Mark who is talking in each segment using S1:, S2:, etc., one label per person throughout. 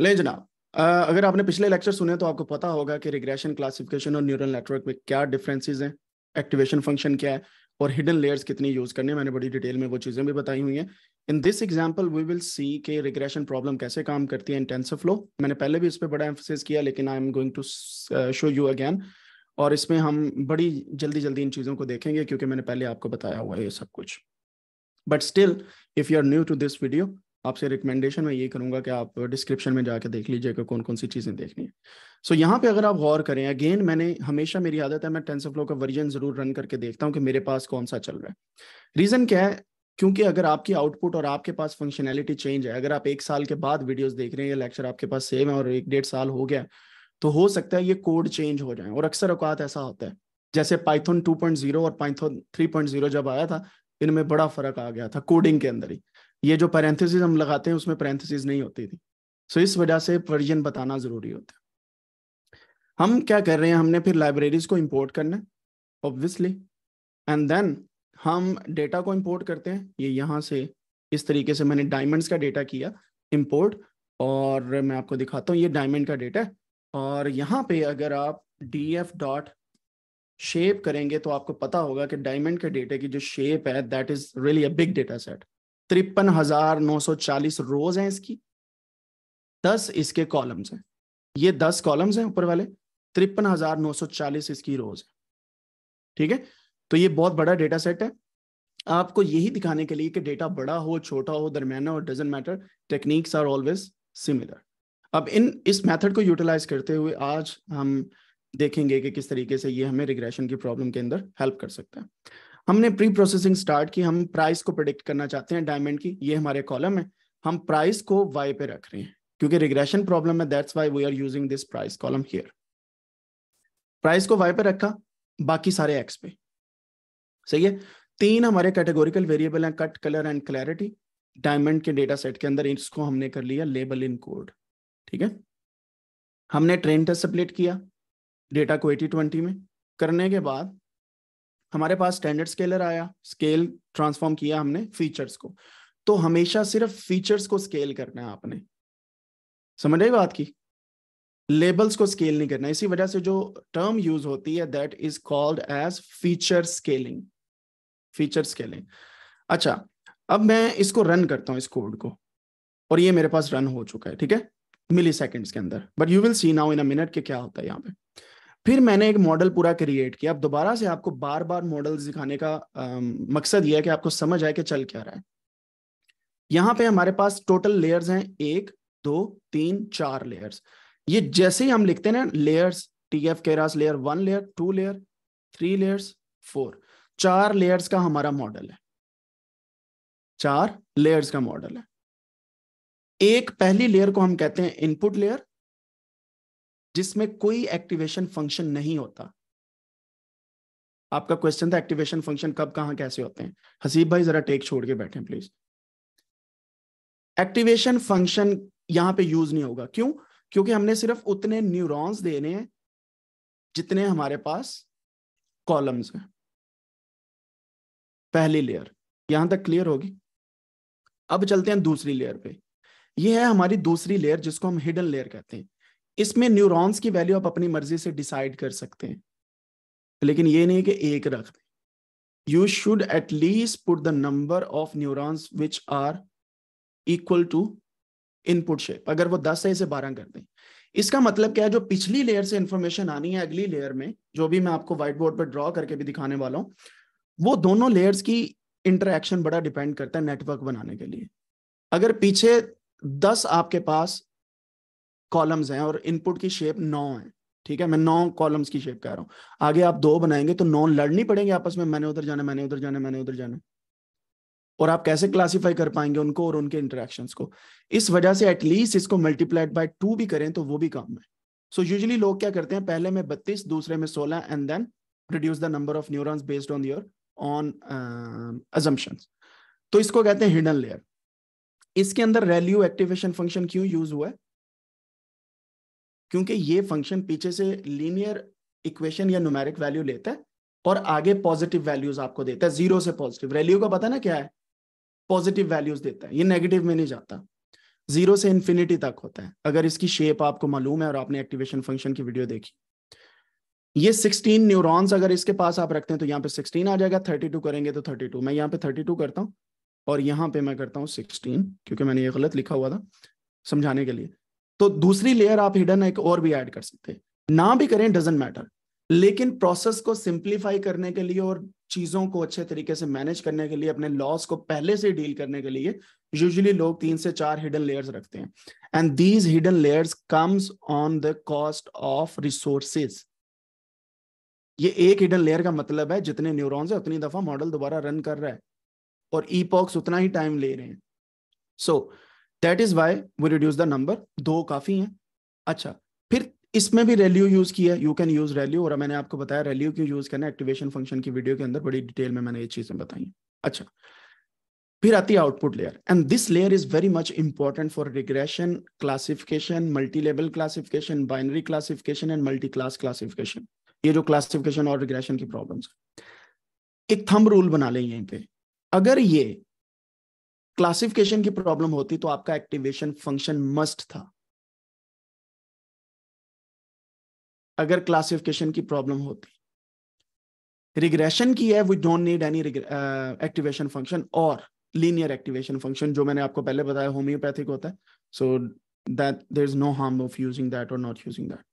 S1: ले जनाब अगर आपने पिछले लेक्चर सुने तो आपको पता होगा कि रिग्रेशन क्लासिफिकेशन और न्यूरल नेटवर्क में क्या डिफरेंसेस हैं एक्टिवेशन फंक्शन क्या है और हिडन लेयर्स कितनी यूज है मैंने बड़ी डिटेल में वो चीजें भी बताई हुई हैं in this example we will see के रिग्रेशन प्रॉब्लम कैसे काम करती है इन फ्लो मैंने पहले भी इस पर बड़ा एम्फोसिस किया लेकिन I am going to show you again और इसमें हम बड़ी जल्दी जल्दी इन चीज़ों को देखेंगे क्योंकि मैंने पहले आपको बताया हुआ है ये सब कुछ but still if you are new to this video आपसे रिकमेंडेशन मैं ये करूंगा कि आप डिस्क्रिप्शन में जाके देख लीजिए कि कौन कौन सी चीज़ें देखनी है सो so, यहाँ पे अगर आप गौर करें अगेन मैंने हमेशा मेरी आदत है मैं ऑफ का वर्जन ज़रूर रन करके देखता हूँ कि मेरे पास कौन सा चल रहा है रीज़न क्या है क्योंकि अगर आपकी आउटपुट और आपके पास फंक्शनैलिटी चेंज है अगर आप एक साल के बाद वीडियोज देख रहे हैं या लेक्चर आपके पास सेम है और एक डेढ़ साल हो गया तो हो सकता है ये कोड चेंज हो जाए और अक्सर अवकात ऐसा होता है जैसे पाइथन टू और पाइथन थ्री जब आया था इनमें बड़ा फर्क आ गया था कोडिंग के अंदर ही ये जो पैरेंथेसिस हम लगाते हैं उसमें पैरेंथेसिस नहीं होती थी सो so, इस वजह से वर्जन बताना ज़रूरी होता है हम क्या कर रहे हैं हमने फिर लाइब्रेरीज को इम्पोर्ट करना है ऑब्वियसली एंड देन हम डेटा को इम्पोर्ट करते हैं ये यहाँ से इस तरीके से मैंने डायमंड्स का डेटा किया इम्पोर्ट और मैं आपको दिखाता हूँ ये डायमंड का डेटा है और यहाँ पे अगर आप डी एफ डॉट शेप करेंगे तो आपको पता होगा कि डायमंड के डेटा की जो शेप है that is really a big data set तिरपन हजार नौ सौ चालीस रोज हैं इसकी दस इसके कॉलम्स हैं ये दस कॉलम्स हैं ऊपर वाले तिरपन हजार नौ सौ चालीस इसकी रोज है ठीक है तो ये बहुत बड़ा डेटा सेट है आपको यही दिखाने के लिए कि डेटा बड़ा हो छोटा हो दरमियाना हो doesn't matter techniques are always similar अब इन इस मेथड को यूटिलाइज करते हुए आज हम देखेंगे कि किस तरीके से ये हमें रिग्रेशन की प्रॉब्लम के अंदर हेल्प कर सकता है हमने प्री प्रोसेसिंग स्टार्ट की हम प्राइस को प्रोडिक्ट करना चाहते हैं डायमंड की ये हमारे कॉलम है हम प्राइस को वाई पे रख रहे हैं क्योंकि रिग्रेशन प्रॉब्लम है that's why we are using this price column here price को वाई पे रखा बाकी सारे एक्स पे सही है तीन हमारे कैटेगोरिकल वेरिएबल हैं cut colour and clarity diamond के डेटा सेट के अंदर इसको हमने कर लिया लेबल इन कोड ठीक है हमने ट्रेन टेस्ट सप्लेट किया डेटा को एटी ट्वेंटी में करने के बाद हमारे पास स्टैंडर्ड स्केलर आया स्केल ट्रांसफॉर्म किया हमने फीचर्स को तो हमेशा सिर्फ फीचर्स को स्केल करना है आपने समझ रहे बात की लेबल्स को स्केल नहीं करना इसी वजह से जो टर्म यूज होती है that is called as feature scaling feature scaling अच्छा अब मैं इसको रन करता हूं इस कोड को और ये मेरे पास रन हो चुका है ठीक है मिली के अंदर but you will see now in a minute के क्या होता है यहाँ पे फिर मैंने एक मॉडल पूरा क्रिएट किया अब दोबारा से आपको बार बार मॉडल दिखाने का आ, मकसद यह है कि आपको समझ आए कि चल क्या रहा है यहां पे हमारे पास टोटल लेयर्स हैं एक दो तीन चार लेयर्स ये जैसे ही हम लिखते हैं ना layers T F Keras layer one layer two layer three layers four चार लेयर्स का हमारा मॉडल है चार लेयर्स का मॉडल है एक पहली लेयर को हम कहते हैं इनपुट लेयर जिसमें कोई एक्टिवेशन फंक्शन नहीं होता आपका क्वेश्चन था एक्टिवेशन फंक्शन कब कहाँ कैसे होते हैं हसीब भाई जरा टेक छोड़ के बैठे प्लीज एक्टिवेशन फंक्शन यहां पे यूज नहीं होगा क्यों क्योंकि हमने सिर्फ उतने न्यूरॉन्स देने हैं जितने हमारे पास कॉलम्स हैं पहली लेयर यहां तक क्लियर होगी अब चलते हैं दूसरी लेयर पे ये है हमारी दूसरी लेयर जिसको हम हिडन लेयर कहते हैं इसमें न्यूरॉन्स की वैल्यू आप अपनी मर्जी से डिसाइड कर सकते हैं लेकिन ये नहीं कि एक रख दें you should at least put the number of neurons which are equal to input shape अगर वो दस है इसे बारह कर दें इसका मतलब क्या है जो पिछली लेयर से इंफॉर्मेशन आनी है अगली लेयर में जो भी मैं आपको व्हाइट बोर्ड पर ड्रॉ करके भी दिखाने वाला हूं वो दोनों लेयर्स की इंटरेक्शन बड़ा डिपेंड करता है नेटवर्क बनाने के लिए अगर पीछे दस आपके पास कॉलम्स हैं और इनपुट की शेप नौ है ठीक है मैं नौ कॉलम्स की शेप कह रहा हूँ आगे आप दो बनाएंगे तो नौ लड़नी पड़ेंगे आपस में मैंने उधर जाना मैंने उधर जाना मैंने उधर जाना और आप कैसे क्लासिफाई कर पाएंगे उनको और उनके इंटरेक्शन को इस वजह से एटलीस्ट इसको मल्टीप्लाइड बाई टू भी करें तो वो भी काम है सो यूजली लोग क्या करते हैं पहले में बत्तीस दूसरे में सोलह and then reduce the number of neurons based on your on assumption तो इसको कहते हैं हिडन लेयर इसके अंदर रेल्यू एक्टिवेशन फंक्शन क्यों यूज हुआ है क्योंकि ये फंक्शन पीछे से लीनियर इक्वेशन या नुमेरिक वैल्यू लेता है और आगे पॉजिटिव वैल्यूज आपको देता है जीरो से पॉजिटिव वैल्यू का पता ना क्या है पॉजिटिव वैल्यूज देता है ये नेगेटिव में नहीं जाता जीरो से इन्फिनिटी तक होता है अगर इसकी शेप आपको मालूम है और आपने एक्टिवेशन फंक्शन की वीडियो देखी ये 16 न्यूरॉन्स अगर इसके पास आप रखते हैं तो यहाँ पे 16 आ जाएगा 32 करेंगे तो 32 मैं यहाँ पे 32 करता हूँ और यहाँ पे मैं करता हूँ 16 क्योंकि मैंने ये गलत लिखा हुआ था समझाने के लिए तो दूसरी लेयर आप हिडन एक और भी ऐड कर सकते हैं ना भी करें डजेंट मैटर लेकिन प्रोसेस को सिंप्लीफाई करने के लिए और चीजों को अच्छे तरीके से मैनेज करने के लिए अपने लॉस को पहले से डील करने के लिए यूजुअली लोग तीन से चार हिडन लेयर्स रखते हैं and these hidden layers comes on the cost of resources ये एक हिडन लेयर का मतलब है जितने न्यूरॉन्स है उतनी दफा मॉडल दोबारा रन कर रहा है और ई पॉक्स उतना ही टाइम ले रहे हैं so so, that is why वो रिड्यूस द नंबर दो काफी हैं अच्छा फिर इसमें भी रेल्यू यूज किया यू कैन यूज रेल्यू और मैंने आपको बताया रेल्यू क्यों यूज करना एक्टिवेशन फंक्शन की वीडियो के अंदर बड़ी डिटेल में मैंने ये चीजें बताई अच्छा फिर आती है output layer and this layer is very much important for regression classification multi level classification binary classification and multi class classification ये जो क्लासिफिकेशन और रिग्रेशन की प्रॉब्लम्स एक थंब रूल बना लें यहीं पे
S2: अगर ये क्लासिफिकेशन की प्रॉब्लम होती तो आपका एक्टिवेशन फंक्शन मस्ट था अगर क्लासिफिकेशन की प्रॉब्लम होती रिग्रेशन की है we don't need any activation
S1: function और लीनियर एक्टिवेशन फंक्शन जो मैंने आपको पहले बताया होम्योपैथिक होता है so that there is no harm of using that और नॉट यूजिंग दैट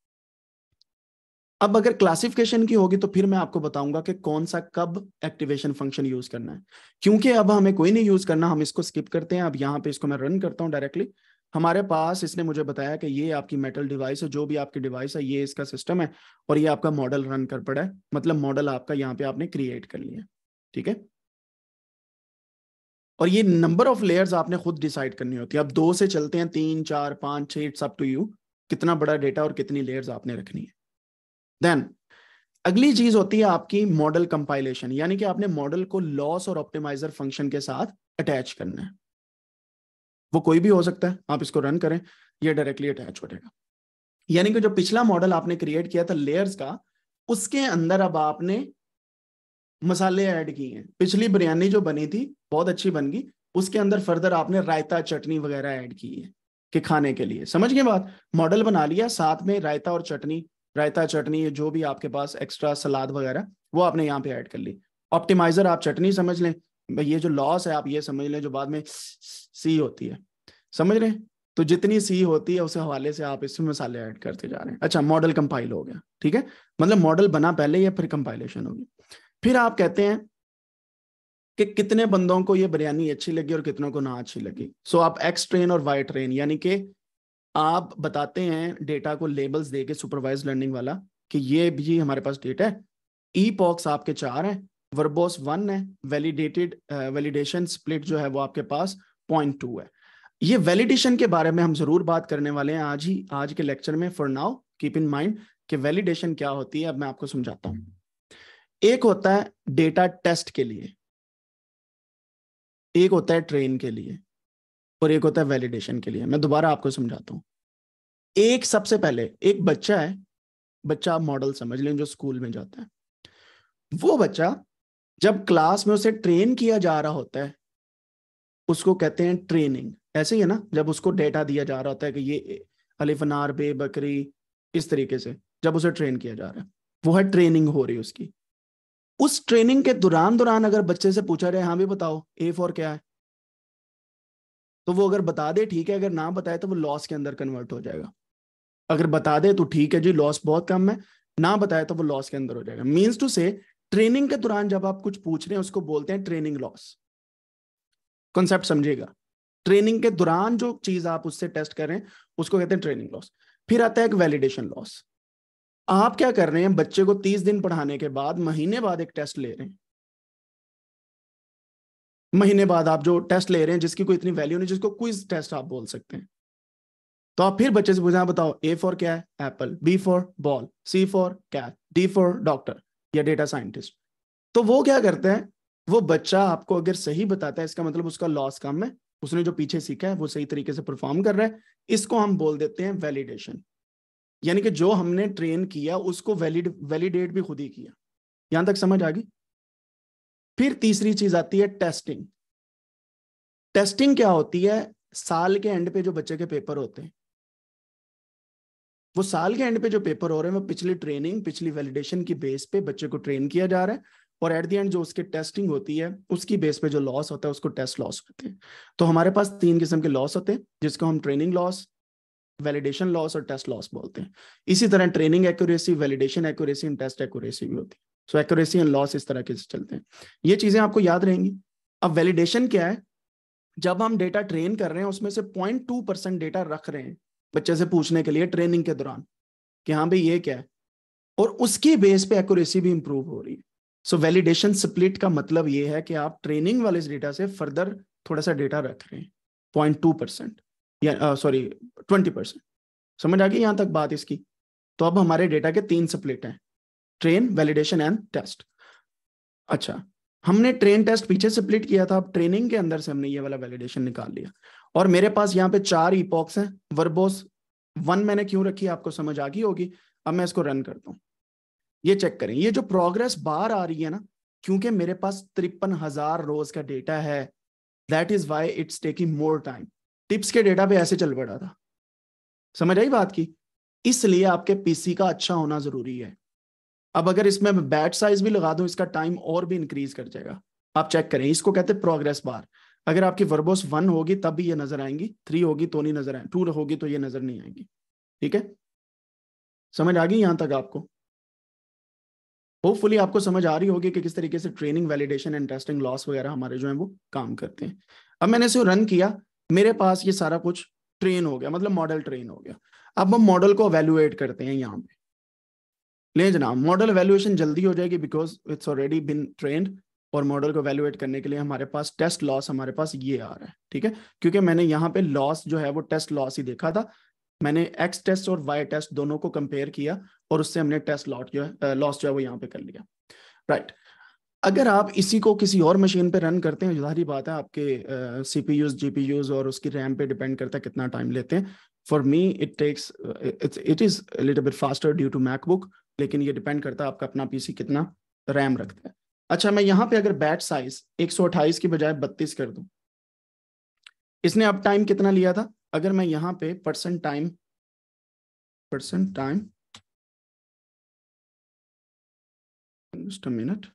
S1: अब अगर क्लासिफिकेशन की होगी तो फिर मैं आपको बताऊंगा कि कौन सा कब एक्टिवेशन फंक्शन यूज करना है क्योंकि अब हमें कोई नहीं यूज करना हम इसको स्किप करते हैं अब यहाँ पे इसको मैं रन करता हूँ डायरेक्टली हमारे पास इसने मुझे बताया कि ये आपकी मेटल डिवाइस है जो भी आपकी डिवाइस है ये इसका सिस्टम है और ये आपका मॉडल रन कर पड़ा है मतलब मॉडल आपका यहाँ पे आपने क्रिएट कर लिया ठीक है और ये नंबर ऑफ लेयर्स आपने खुद डिसाइड करनी होती है अब दो से चलते हैं तीन चार पांच छह इट्स अप टू यू कितना बड़ा डेटा और कितनी लेयर्स आपने रखनी है देन अगली चीज होती है आपकी मॉडल कंपाइलेशन यानी कि आपने मॉडल को लॉस और ऑप्टिमाइजर फंक्शन के साथ अटैच करना है वो कोई भी हो सकता है आप इसको रन करें ये डायरेक्टली अटैच हो जाएगा यानी कि जो पिछला मॉडल आपने क्रिएट किया था लेयर्स का उसके अंदर अब आपने मसाले ऐड किए हैं पिछली बिरयानी जो बनी थी बहुत अच्छी बन गई उसके अंदर फर्दर आपने रायता चटनी वगैरह ऐड की है कि खाने के लिए समझ गए बात मॉडल बना लिया साथ में रायता और चटनी रायता चटनी जो भी आपके पास एक्स्ट्रा सलाद वगैरह वो आपने यहाँ पे ऐड कर ली ऑप्टिमाइजर आप चटनी समझ लें ये जो लॉस है आप ये समझ लें जो बाद में सी होती है समझ रहे तो जितनी सी होती है उस हवाले से आप इसमें मसाले ऐड करते जा रहे हैं अच्छा मॉडल कंपाइल हो गया ठीक है मतलब मॉडल बना पहले या फिर कंपाइलेशन होगी फिर आप कहते हैं कि कितने बंदों को ये बिरयानी अच्छी लगी और कितनों को ना अच्छी लगी सो so, आप एक्स ट्रेन और वाई ट्रेन यानी कि आप बताते हैं डेटा को लेबल्स दे के सुपरवाइज लर्निंग वाला कि ये भी हमारे पास डेटा है ई पॉक्स आपके चार हैं वर्बोस वन है वैलिडेटेड वैलिडेशन स्प्लिट जो है वो आपके पास पॉइंट टू है ये वैलिडेशन के बारे में हम जरूर बात करने वाले हैं आज ही आज के लेक्चर में for now keep in mind कि वैलिडेशन क्या होती है अब मैं आपको समझाता हूँ एक होता है डेटा टेस्ट के लिए एक होता है ट्रेन के लिए और एक होता है वैलिडेशन के लिए मैं दोबारा आपको समझाता हूँ एक सबसे पहले एक बच्चा है बच्चा मॉडल समझ लें जो स्कूल में जाता है वो बच्चा जब क्लास में उसे ट्रेन किया जा रहा होता है उसको कहते हैं ट्रेनिंग ऐसे ही है ना जब उसको डेटा दिया जा रहा होता है कि ये अलिफनार बे बकरी इस तरीके से जब उसे ट्रेन किया जा रहा है वो है ट्रेनिंग हो रही है उसकी उस ट्रेनिंग के दौरान दौरान अगर बच्चे से पूछा जाए हाँ भी बताओ ए फॉर क्या है तो वो अगर बता दे ठीक है अगर ना बताए तो वो लॉस के अंदर कन्वर्ट हो जाएगा अगर बता दे तो ठीक है जी लॉस बहुत कम है ना बताए तो वो लॉस के अंदर हो जाएगा मीन्स टू से ट्रेनिंग के दौरान जब आप कुछ पूछ रहे हैं उसको बोलते हैं ट्रेनिंग लॉस कॉन्सेप्ट समझिएगा ट्रेनिंग के दौरान जो चीज आप उससे टेस्ट कर रहे हैं उसको कहते हैं ट्रेनिंग लॉस फिर आता है एक वैलिडेशन लॉस आप क्या कर रहे हैं बच्चे को तीस दिन पढ़ाने के बाद महीने बाद एक टेस्ट ले रहे हैं महीने बाद आप जो टेस्ट ले रहे हैं जिसकी कोई इतनी वैल्यू नहीं जिसको क्विज टेस्ट आप बोल सकते हैं तो आप फिर बच्चे से पूछा हाँ, बताओ ए फॉर क्या है apple B for ball C for cat D for doctor या डेटा साइंटिस्ट तो वो क्या करते हैं वो बच्चा आपको अगर सही बताता है इसका मतलब उसका लॉस कम है उसने जो पीछे सीखा है वो सही तरीके से परफॉर्म कर रहा है इसको हम बोल देते हैं वैलिडेशन यानी कि जो हमने ट्रेन किया उसको वैलिड वैलिडेट भी खुद ही किया यहां तक समझ आ गई फिर तीसरी चीज आती है टेस्टिंग टेस्टिंग क्या होती है साल के एंड पे जो बच्चे के पेपर होते हैं वो साल के एंड पे जो पेपर हो रहे हैं वो पिछली ट्रेनिंग पिछली वैलिडेशन की बेस पे बच्चे को ट्रेन किया जा रहा है और एट दी एंड जो उसके टेस्टिंग होती है उसकी बेस पे जो लॉस होता है उसको टेस्ट लॉस होते हैं तो हमारे पास तीन किस्म के लॉस होते हैं जिसको हम ट्रेनिंग लॉस वैलिडेशन लॉस और टेस्ट लॉस बोलते हैं इसी तरह training accuracy validation accuracy and test accuracy भी होती है सो एक्यूरेसी एंड लॉस इस तरह के चलते हैं ये चीजें आपको याद रहेंगी अब वैलिडेशन क्या है जब हम डेटा ट्रेन कर रहे हैं उसमें से पॉइंट टू परसेंट डेटा रख रहे हैं बच्चे से पूछने के लिए ट्रेनिंग के दौरान कि हाँ भाई ये क्या है और उसकी बेस पे एक्यूरेसी भी इंप्रूव हो रही है सो वैलिडेशन स्प्लिट का मतलब ये है कि आप ट्रेनिंग वाले डेटा से फर्दर थोड़ा सा डेटा रख रहे हैं पॉइंट टू परसेंट या सॉरी ट्वेंटी परसेंट समझ आ गई यहां तक बात इसकी तो अब हमारे डेटा के तीन स्प्लिट हैं ट्रेन वैलिडेशन एंड टेस्ट अच्छा हमने ट्रेन टेस्ट पीछे स्प्लिट किया था अब ट्रेनिंग के अंदर से हमने ये वाला वैलिडेशन निकाल लिया और मेरे पास यहाँ पे चार ईपॉक्स हैं वर्बोस वन मैंने क्यों रखी आपको समझ आ गई होगी अब मैं इसको रन करता हूँ ये चेक करें ये जो प्रोग्रेस बार आ रही है ना क्योंकि मेरे पास तिरपन हजार रोज का डेटा है that is why it's taking more time tips के डेटा पे ऐसे चल पड़ा था समझ आई बात की इसलिए आपके पीसी का अच्छा होना जरूरी है अब अगर इसमें बैट साइज भी लगा दूं इसका टाइम और भी इंक्रीज कर जाएगा आप चेक करें इसको कहते हैं प्रोग्रेस बार अगर आपकी वर्बोस वन होगी तब भी ये नजर आएंगी थ्री होगी तो नहीं नजर आए टू होगी तो ये नजर नहीं आएगी ठीक है समझ आ गई यहां तक आपको होपफुली आपको समझ आ रही होगी कि किस तरीके से training validation and testing loss वगैरह हमारे जो है वो काम करते हैं अब मैंने इसे रन किया मेरे पास ये सारा कुछ ट्रेन हो गया मतलब मॉडल ट्रेन हो गया अब हम मॉडल को अवेल्युएट करते हैं यहाँ पे ले जनाब मॉडल वैल्यूएशन जल्दी हो जाएगी because it's already been trained और मॉडल को वैल्यूएट करने के लिए हमारे पास टेस्ट लॉस हमारे पास ये आ रहा है ठीक है क्योंकि मैंने यहाँ पे लॉस जो है वो टेस्ट लॉस ही देखा था मैंने एक्स टेस्ट और वाई टेस्ट दोनों को कंपेयर किया और उससे हमने टेस्ट लॉट जो है लॉस जो है वो यहाँ पे कर लिया राइट right. अगर आप इसी को किसी और मशीन पे रन करते हैं जाहिर बात है आपके सी पी यूज जी और उसकी रैम पे डिपेंड करता है कितना टाइम लेते हैं for me it takes it is little bit faster due to MacBook लेकिन ये डिपेंड करता है आपका अपना पीसी कितना रैम रखता है अच्छा मैं यहां पे अगर बैट साइज 128 की बजाय
S2: 32 कर दूं इसने अब टाइम कितना लिया था अगर मैं यहां पे percent time percent time just a minute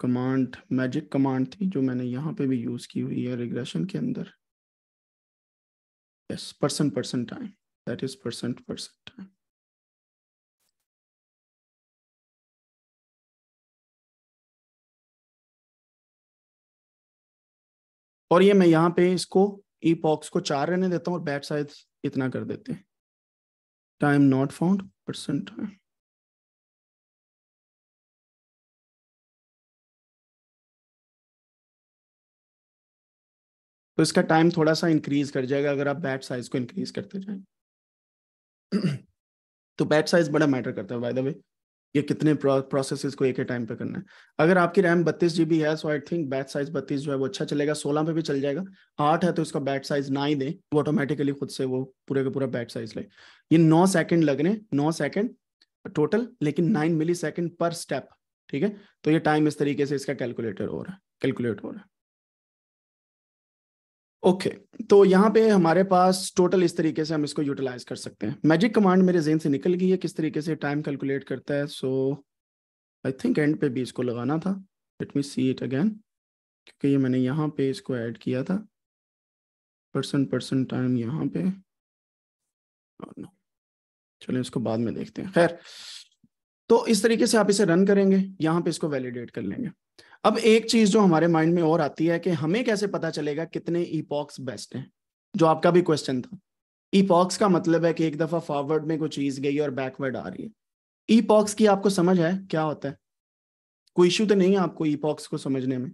S2: command magic command थी जो मैंने यहां पे भी यूज की हुई है रिग्रेशन के अंदर yes percent percent time that is percent percent time और ये मैं यहाँ पे इसको ई पॉक्स को चार रहने देता हूँ और बैट साइज इतना कर देते हैं टाइम नॉट फाउंड परसेंट तो इसका टाइम थोड़ा सा इंक्रीज कर जाएगा अगर आप बैट साइज को इंक्रीज करते जाएं
S1: तो बैट साइज बड़ा मैटर करता है बाय द वे ये कितने प्रोसेस को एक ही टाइम पे करना है अगर आपकी रैम बत्तीस जीबी है so I think batch size बत्तीस जो है वो अच्छा चलेगा सोलह पे भी चल जाएगा आठ है तो इसका बैट साइज ना ही दें वो ऑटोमेटिकली खुद से वो पूरे का पूरा बैट साइज ले ये नौ सेकंड लग रहे हैं नौ सेकंड टोटल लेकिन nine millisecond per step ठीक है तो ये टाइम इस तरीके से इसका कैलकुलेटर हो रहा है कैलकुलेट हो रहा है ओके okay, तो यहाँ पे हमारे पास टोटल इस तरीके से हम इसको यूटिलाइज कर सकते हैं मैजिक कमांड मेरे जेन से निकल गई है किस तरीके से टाइम कैलकुलेट करता है सो आई थिंक एंड पे भी इसको लगाना था let me see it again क्योंकि ये मैंने यहाँ पे इसको ऐड किया था पर्सन पर्सन टाइम यहाँ पे oh चलो इसको बाद में देखते हैं खैर तो इस तरीके से आप इसे रन करेंगे यहाँ पे इसको वैलिडेट कर लेंगे अब एक चीज जो हमारे माइंड में और आती है कि हमें कैसे पता चलेगा कितने ईपॉक्स बेस्ट हैं जो आपका भी क्वेश्चन था ईपॉक्स का मतलब है कि एक दफा फॉरवर्ड में कोई चीज गई और बैकवर्ड आ रही है ईपॉक्स की आपको समझ है क्या होता है कोई इश्यू तो नहीं है आपको ईपॉक्स को समझने में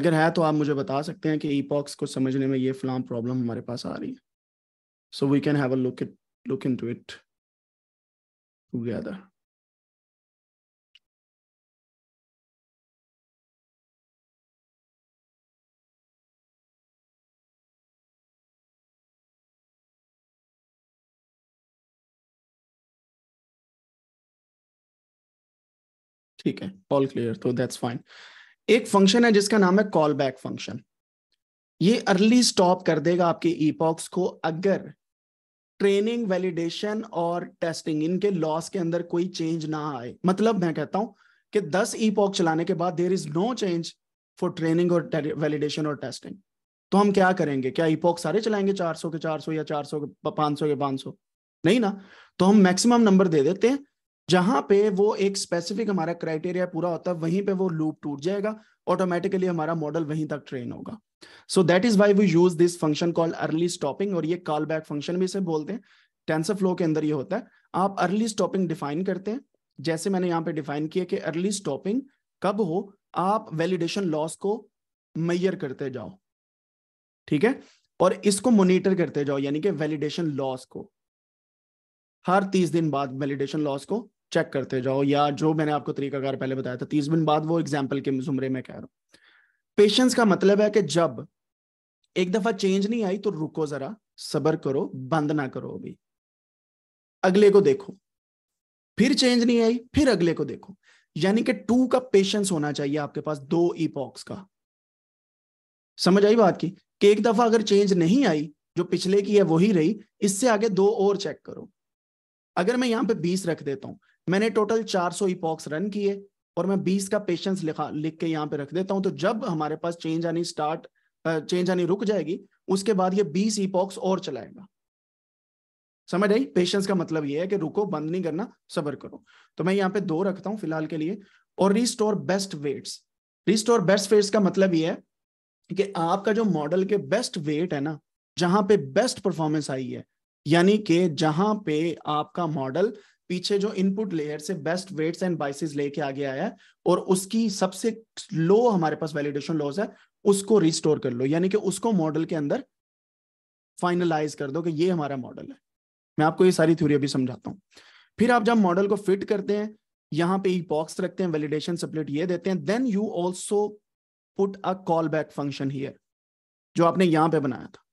S1: अगर है तो आप मुझे बता सकते हैं कि ईपॉक्स को समझने में ये फिलहाल प्रॉब्लम हमारे पास आ रही है
S2: so we can have a look it look into it together ठीक है ऑल क्लियर तो दैट्स फाइन एक फंक्शन है जिसका नाम
S1: है कॉल बैक फंक्शन ये अर्ली स्टॉप कर देगा आपके ईपॉक्स को अगर ट्रेनिंग वैलिडेशन और टेस्टिंग इनके लॉस के अंदर कोई चेंज ना आए मतलब मैं कहता हूं कि 10 ईपॉक चलाने के बाद there is no change for training और वैलिडेशन और टेस्टिंग तो हम क्या करेंगे क्या ईपॉक सारे चलाएंगे 400 के 400 या 400 के 500 के 500 नहीं ना तो हम मैक्सिमम नंबर दे देते हैं जहां पे वो एक स्पेसिफिक हमारा क्राइटेरिया पूरा होता है वहीं पे वो लूप टूट जाएगा ऑटोमेटिकली हमारा मॉडल वहीं तक ट्रेन होगा so that is why we use this function call early stopping और ये कॉल बैक फंक्शन भी इसे बोलते हैं टेंसर फ्लो के अंदर ये होता है आप अर्ली स्टॉपिंग डिफाइन करते हैं जैसे मैंने यहाँ पे डिफाइन किया कि अर्ली स्टॉपिंग कब हो आप वैलिडेशन लॉस को मैयर करते जाओ ठीक है और इसको मोनिटर करते जाओ यानी कि वैलिडेशन लॉस को हर तीस दिन बाद वैलिडेशन लॉस को चेक करते जाओ या जो मैंने आपको तरीकाकार पहले बताया था तीस दिन बाद वो एग्जाम्पल के जुमरे में कह रहा हूँ पेशेंस का मतलब है कि जब एक दफा चेंज नहीं आई तो रुको जरा सबर करो बंद ना करो अभी अगले को देखो फिर चेंज नहीं आई फिर अगले को देखो यानी कि टू का पेशेंस होना चाहिए आपके पास दो ईपॉक्स का समझ आई बात की कि एक दफा अगर चेंज नहीं आई जो पिछले की है वही रही इससे आगे दो और चेक करो अगर मैं यहां पे बीस रख देता हूं मैंने टोटल 400 इपॉक्स रन किए और मैं 20 का पेशेंस लिखा लिख के यहाँ पे रख देता हूँ तो जब हमारे पास चेंज आनी स्टार्ट चेंज आनी रुक जाएगी उसके बाद ये 20 इपॉक्स और चलाएगा समझ आई पेशेंस का मतलब ये है कि रुको बंद नहीं करना सबर करो तो मैं यहाँ पे दो रखता हूँ फिलहाल के लिए और restore best weights restore best weights का मतलब ये है कि आपका जो मॉडल के बेस्ट वेट है ना जहां पे बेस्ट परफॉर्मेंस आई है यानी कि जहां पे आपका मॉडल पीछे जो इनपुट लेयर से बेस्ट वेट्स एंड बाइसेस लेके आगे आया है और उसकी सबसे लो हमारे पास वैलिडेशन लॉस है उसको रिस्टोर कर लो यानी कि उसको मॉडल के अंदर फाइनलाइज कर दो कि ये हमारा मॉडल है मैं आपको ये सारी थ्योरी अभी समझाता हूँ फिर आप जब मॉडल को फिट करते हैं यहाँ पे एक बॉक्स रखते हैं वैलिडेशन सप्लेट ये देते हैं then you also put a callback function here जो आपने यहाँ पे बनाया था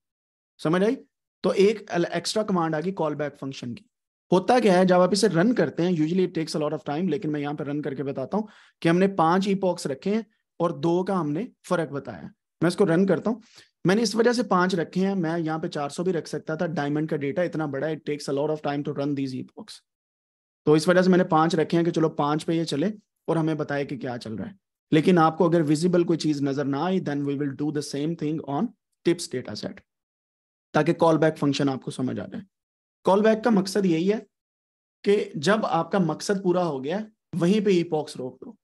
S1: समझ आई तो एक एक्स्ट्रा कमांड आ गई कॉल बैक फंक्शन की होता क्या है जब आप इसे रन करते हैं usually it takes of time लेकिन मैं यहाँ पर रन करके बताता हूँ कि हमने पांच ई पॉक्स रखे हैं और दो का हमने फर्क बताया मैं इसको रन करता हूँ मैंने इस वजह से पांच रखे हैं मैं यहाँ पे 400 भी रख सकता था डायमंड का डेटा इतना बड़ा it takes a lot of time to run these epochs तो इस वजह से मैंने पांच रखे हैं कि चलो पांच पे ये चले और हमें बताए कि क्या चल रहा है लेकिन आपको अगर विजिबल कोई चीज नजर ना आई then we will do the same thing on tips data set ताकि कॉल बैक फंक्शन आपको समझ आ जाए कॉल बैक का मकसद यही है कि जब आपका मकसद पूरा हो गया वहीं पे ई e रोक दो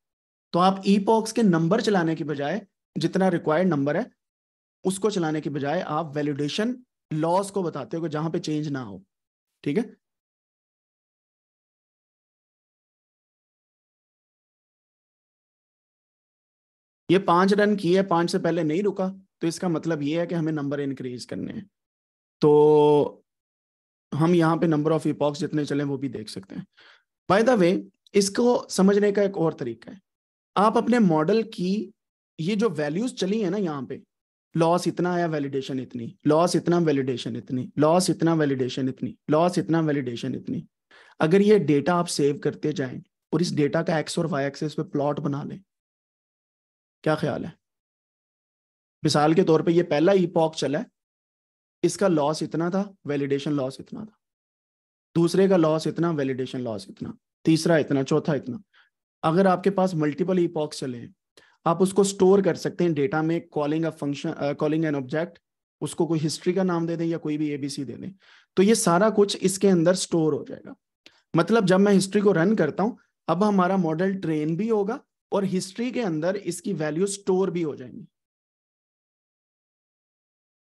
S1: तो आप ई e पॉक्स के नंबर चलाने की बजाय जितना रिक्वायर्ड नंबर है उसको चलाने की बजाय आप वैलिडेशन लॉस को बताते हो जहां
S2: पे चेंज ना हो ठीक है ये पांच रन किए पांच
S1: से पहले नहीं रुका तो इसका मतलब ये है कि हमें नंबर इंक्रीज करने हैं तो हम यहाँ पे नंबर ऑफ इपॉक्स जितने चले वो भी देख सकते हैं बाय द वे इसको समझने का एक और तरीका है आप अपने मॉडल की ये जो वैल्यूज चली है ना यहाँ पे लॉस इतना आया वैलिडेशन इतनी लॉस इतना वैलिडेशन इतनी लॉस इतना वैलिडेशन इतनी लॉस इतना वैलिडेशन इतनी अगर ये डेटा आप सेव करते जाएं और इस डेटा का एक्स और वाई एक्सेस पे प्लॉट बना लें क्या ख्याल है मिसाल के तौर पे ये पहला ईपॉक चला है इसका लॉस इतना था वैलिडेशन लॉस इतना था दूसरे का लॉस इतना वैलिडेशन लॉस इतना तीसरा इतना चौथा इतना अगर आपके पास मल्टीपल ईपॉक्स चले आप उसको स्टोर कर सकते हैं डेटा में calling a function calling an object उसको कोई हिस्ट्री का नाम दे दें या कोई भी एबीसी दे दें तो ये सारा कुछ इसके अंदर स्टोर हो जाएगा मतलब जब मैं हिस्ट्री को रन करता हूं अब हमारा मॉडल ट्रेन भी होगा और हिस्ट्री के अंदर इसकी वैल्यू स्टोर भी हो जाएंगी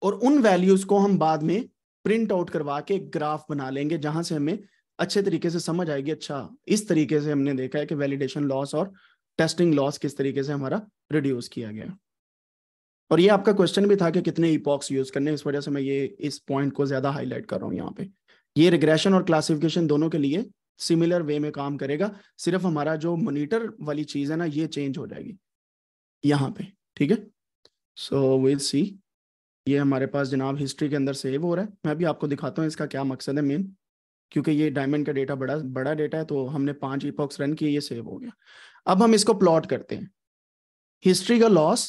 S1: और उन वैल्यूज को हम बाद में प्रिंट आउट करवा के ग्राफ बना लेंगे जहां से हमें अच्छे तरीके से समझ आएगी अच्छा इस तरीके से हमने देखा है कि वैलिडेशन लॉस और टेस्टिंग लॉस किस तरीके से हमारा रिड्यूस किया गया और ये आपका क्वेश्चन भी था कि कितने ईपॉक्स यूज करने इस वजह से मैं ये इस पॉइंट को ज्यादा हाईलाइट कर रहा हूँ यहाँ पे ये रिग्रेशन और क्लासिफिकेशन दोनों के लिए सिमिलर वे में काम करेगा सिर्फ हमारा जो मोनिटर वाली चीज है ना ये चेंज हो जाएगी यहाँ पे ठीक है सो विल सी ये हमारे पास जनाब हिस्ट्री के अंदर सेव हो रहा है मैं भी आपको दिखाता हूँ इसका क्या मकसद है मेन क्योंकि ये डायमंड का डेटा बड़ा बड़ा डेटा है तो हमने पांच ईपॉक्स रन किए ये सेव हो गया अब हम इसको प्लॉट करते हैं हिस्ट्री का लॉस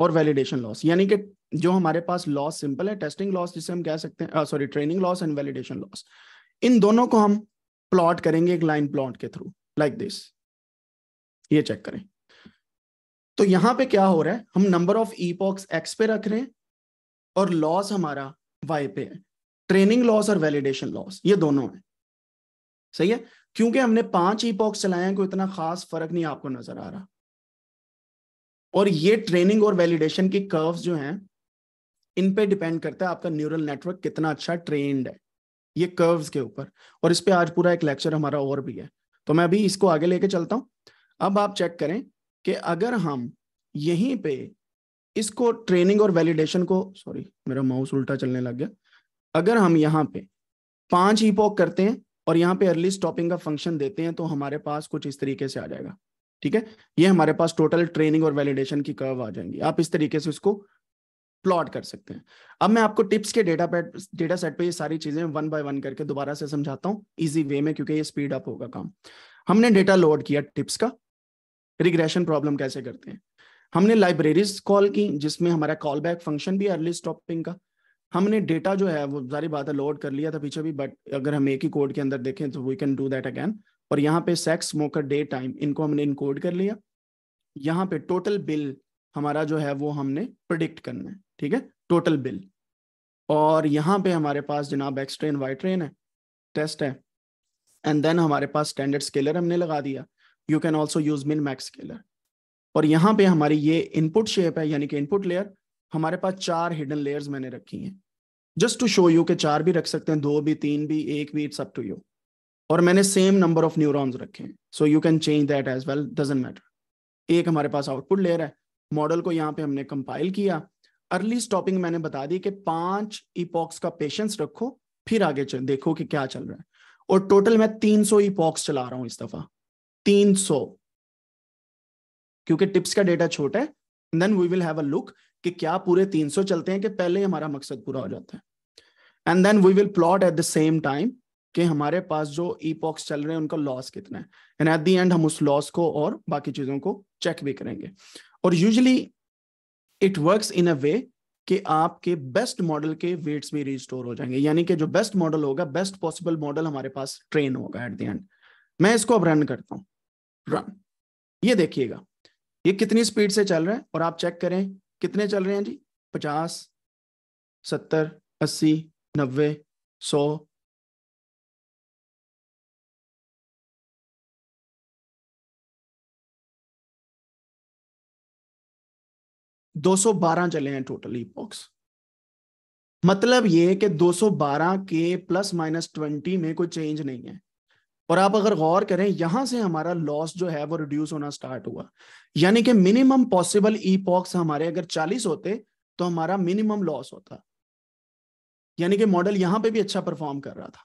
S1: और वैलिडेशन लॉस यानी कि जो हमारे पास लॉस सिंपल है टेस्टिंग लॉस जिसे हम कह सकते हैं sorry training loss and validation loss इन दोनों को हम प्लॉट करेंगे एक लाइन प्लॉट के थ्रू लाइक दिस ये चेक करें तो यहां पे क्या हो रहा है हम नंबर ऑफ ईपॉक्स एक्स पे रख रहे हैं और लॉस हमारा वाई पे है ट्रेनिंग लॉस और वैलिडेशन लॉस ये दोनों है सही है क्योंकि हमने पांच ई पॉक्स चलाए हैं कोई इतना खास फर्क नहीं आपको नजर आ रहा और ये ट्रेनिंग और वैलिडेशन की कर्व्स जो हैं इन पे डिपेंड करता है आपका न्यूरल नेटवर्क कितना अच्छा ट्रेन्ड है ये कर्व्स के ऊपर और इस पर आज पूरा एक लेक्चर हमारा और भी है तो मैं अभी इसको आगे लेके चलता हूं अब आप चेक करें कि अगर हम यहीं पे इसको ट्रेनिंग और वैलिडेशन को सॉरी मेरा माउस उल्टा चलने लग गया अगर हम यहाँ पे पांच ही पॉक करते हैं और यहाँ पे अर्ली स्टॉपिंग का फंक्शन देते हैं तो हमारे पास कुछ इस तरीके से आ जाएगा ठीक है ये हमारे पास टोटल ट्रेनिंग और वैलिडेशन की कर्व आ जाएंगी आप इस तरीके से उसको प्लॉट कर सकते हैं अब मैं आपको टिप्स के डेटा पैट डेटा सेट पे ये सारी चीजें वन बाय वन करके दोबारा से समझाता हूँ इजी वे में क्योंकि ये स्पीड अप होगा काम हमने डेटा लोड किया टिप्स का रिग्रेशन प्रॉब्लम कैसे करते हैं हमने लाइब्रेरीज कॉल की जिसमें हमारा कॉल बैक फंक्शन भी अर्ली स्टॉपिंग का हमने डेटा जो है वो सारी बात है लोड कर लिया था पीछे भी बट अगर हम एक ही कोड के अंदर देखें तो we can do that again और यहाँ पे सेक्स मोकर डे टाइम इनको हमने इनकोड कर लिया यहाँ पे टोटल बिल हमारा जो है वो हमने प्रडिक्ट करना है ठीक है टोटल बिल और यहाँ पे हमारे पास जनाब एक्स ट्रेन वाई ट्रेन है टेस्ट है एंड देन हमारे पास स्टैंडर्ड स्केलर हमने लगा दिया you can also use min max scaler और यहां पे हमारी ये इनपुट शेप है यानी कि इनपुट लेयर हमारे पास चार हिडन लेयर्स मैंने रखी हैं जस्ट टू शो यू के चार भी रख सकते हैं दो भी तीन भी एक भी इट्स अप टू यू और मैंने सेम नंबर ऑफ न्यूरॉन्स रखे हैं so you can change that as well doesn't matter एक हमारे पास आउटपुट लेयर है मॉडल को यहाँ पे हमने कंपाइल किया अर्ली स्टॉपिंग मैंने बता दी कि पांच ईपॉक्स का पेशेंस रखो फिर आगे चल देखो कि क्या चल रहा है और टोटल मैं 300 सौ चला रहा हूं इस दफा 300 क्योंकि टिप्स का डेटा छोटा है then we will have a look कि क्या पूरे 300 चलते हैं कि पहले ही हमारा मकसद पूरा हो जाता है and then we will plot at the same time कि हमारे पास जो ई पॉक्स चल रहे हैं उनका लॉस कितना है एंड एट द एंड हम उस लॉस को और बाकी चीजों को चेक भी करेंगे और usually it works in a way कि आपके बेस्ट मॉडल के वेट्स भी रिस्टोर हो जाएंगे यानी कि जो बेस्ट मॉडल होगा बेस्ट पॉसिबल मॉडल हमारे पास ट्रेन होगा एट द एंड मैं इसको अब रन करता हूं रन ये देखिएगा ये कितनी स्पीड से चल रहा है और आप चेक करें
S2: कितने चल रहे हैं जी पचास सत्तर अस्सी नब्बे सौ दो सौ बारह चले हैं टोटल ई बॉक्स मतलब ये कि 212
S1: के प्लस माइनस 20 में कोई चेंज नहीं है और आप अगर गौर करें यहां से हमारा लॉस जो है वो रिड्यूस होना स्टार्ट हुआ यानी कि मिनिमम पॉसिबल ई पॉक्स हमारे अगर 40 होते तो हमारा मिनिमम लॉस होता यानी कि मॉडल यहां पे भी अच्छा परफॉर्म कर रहा था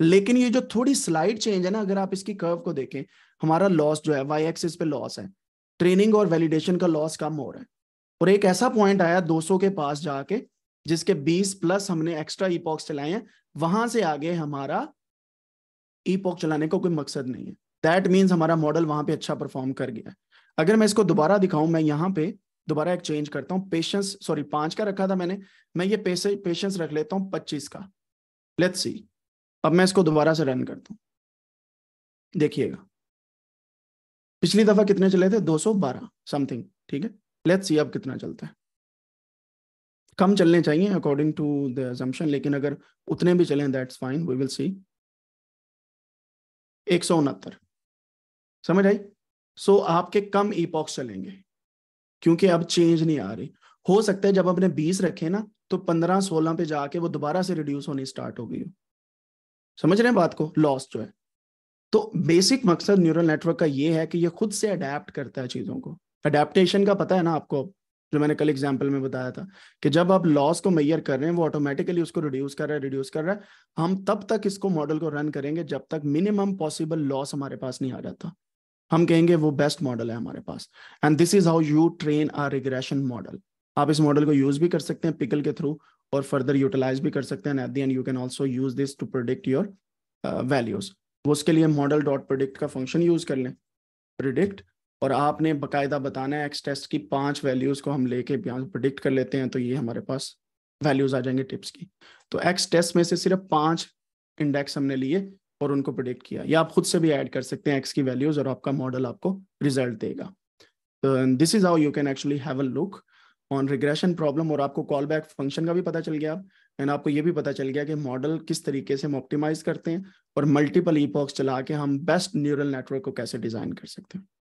S1: लेकिन ये जो थोड़ी स्लाइड चेंज है ना अगर आप इसकी कर्व को देखें हमारा लॉस जो है वाई एक्सिस पे लॉस है ट्रेनिंग और वैलिडेशन का लॉस कम हो रहा है और एक ऐसा पॉइंट आया 200 के पास जाके जिसके 20 प्लस हमने एक्स्ट्रा ई पॉक्स चलाए हैं वहां से आगे हमारा ई पॉक चलाने का को कोई मकसद नहीं है दैट मीन्स हमारा मॉडल वहां पे अच्छा परफॉर्म कर गया है अगर मैं इसको दोबारा दिखाऊं मैं यहाँ पे दोबारा एक चेंज करता हूँ पेशेंस सॉरी पांच का रखा था मैंने मैं ये पेशेंस रख लेता हूँ पच्चीस का लेट्स सी अब मैं इसको दोबारा से रन करता हूँ देखिएगा पिछली दफा कितने चले थे 212 समथिंग ठीक है लेट्स सी अब कितना चलता है कम चलने चाहिए अकॉर्डिंग टू द लेकिन अगर उतने भी चले that's fine we will see एक सौ उनहत्तर समझ आई सो आपके कम ईपॉक्स चलेंगे क्योंकि अब चेंज नहीं आ रही हो सकता है जब आपने बीस रखे ना तो पंद्रह सोलह पे जाके वो दोबारा से रिड्यूस होनी स्टार्ट हो गई समझ रहे हैं बात को लॉस जो है तो बेसिक मकसद न्यूरल नेटवर्क का ये है कि ये खुद से अडेप्ट करता है चीज़ों को अडेप्टेशन का पता है ना आपको अब जो मैंने कल एग्जाम्पल में बताया था कि जब आप लॉस को मैयर कर रहे हैं वो ऑटोमेटिकली उसको रिड्यूस कर रहा है रिड्यूस कर रहा है हम तब तक इसको मॉडल को रन करेंगे जब तक मिनिमम पॉसिबल लॉस हमारे पास नहीं आ जाता हम कहेंगे वो बेस्ट मॉडल है हमारे पास and this is how you train our regression model आप इस मॉडल को यूज भी कर सकते हैं पिकल के थ्रू और फर्दर यूटिलाइज भी कर सकते हैं at the end you can also use this to predict your values उसके लिए मॉडल डॉट प्रोडिक्ट का फंक्शन यूज कर लें प्रिडिक्ट और आपने बकायदा बताना है एक्स टेस्ट की पांच वैल्यूज़ को हम लेके प्रोडिक्ट कर लेते हैं तो ये हमारे पास वैल्यूज़ आ जाएंगे टिप्स की तो एक्स टेस्ट में से सिर्फ पांच इंडेक्स हमने लिए और उनको प्रोडिक्ट किया या आप खुद से भी ऐड कर सकते हैं एक्स की वैल्यूज़ और आपका मॉडल आपको रिजल्ट देगा this is how you can actually have a look on regression problem और आपको कॉल बैक फंक्शन का भी पता चल गया एंड आपको ये भी पता चल गया कि मॉडल किस तरीके से हम ऑप्टिमाइज करते हैं और मल्टीपल ई चला के हम बेस्ट न्यूरल नेटवर्क को कैसे डिजाइन कर सकते हैं